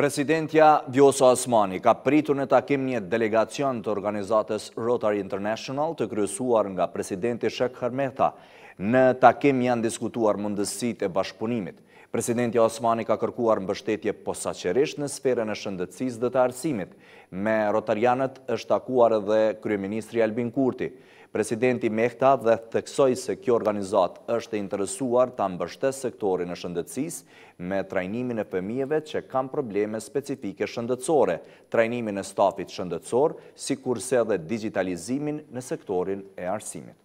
Presidentja Vjosa Osmani ka pritur në takim një delegacion të organizatës Rotary International të kryesuar nga presidenti Shek Hermeta, Në takim janë diskutuar mundësit e bashkëpunimit. Presidenti Osmani ka kërkuar mbështetje posaqerisht në sferën e shëndëtsis dhe të arsimit. Me rotarianët është takuar edhe Kryeministri Albin Kurti. Presidenti Mehta dhe theksoj se kjo organizat është e interesuar të mbështes sektorin e shëndëtsis me trajnimin e pëmijeve që kam probleme specifike shëndëtsore, trajnimin e stafit shëndëtsor, si kurse dhe digitalizimin në sektorin e arsimit.